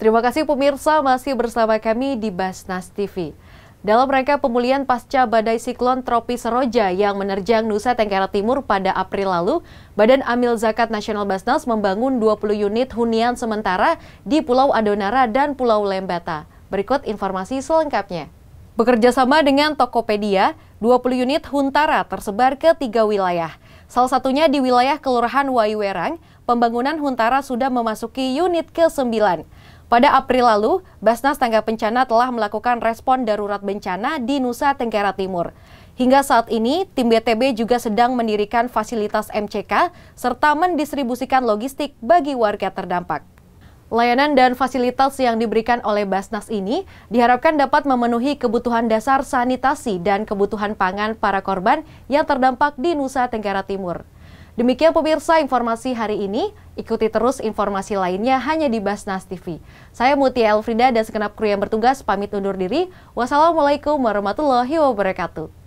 Terima kasih pemirsa masih bersama kami di Basnas TV. Dalam rangka pemulihan pasca badai siklon tropis Roja yang menerjang Nusa Tenggara Timur pada April lalu, Badan Amil Zakat Nasional Basnas membangun 20 unit hunian sementara di Pulau Adonara dan Pulau Lembata. Berikut informasi selengkapnya. Bekerja sama dengan Tokopedia, 20 unit Huntara tersebar ke tiga wilayah. Salah satunya di wilayah Kelurahan Waiwerang, pembangunan Huntara sudah memasuki unit ke-9. Pada April lalu, Basnas Tangga Bencana telah melakukan respon darurat bencana di Nusa Tenggara Timur. Hingga saat ini, tim BTB juga sedang mendirikan fasilitas MCK serta mendistribusikan logistik bagi warga terdampak. Layanan dan fasilitas yang diberikan oleh Basnas ini diharapkan dapat memenuhi kebutuhan dasar sanitasi dan kebutuhan pangan para korban yang terdampak di Nusa Tenggara Timur. Demikian pemirsa informasi hari ini. Ikuti terus informasi lainnya hanya di Basnas TV. Saya Mutia Elfrida dan segenap kru yang bertugas pamit undur diri. Wassalamualaikum warahmatullahi wabarakatuh.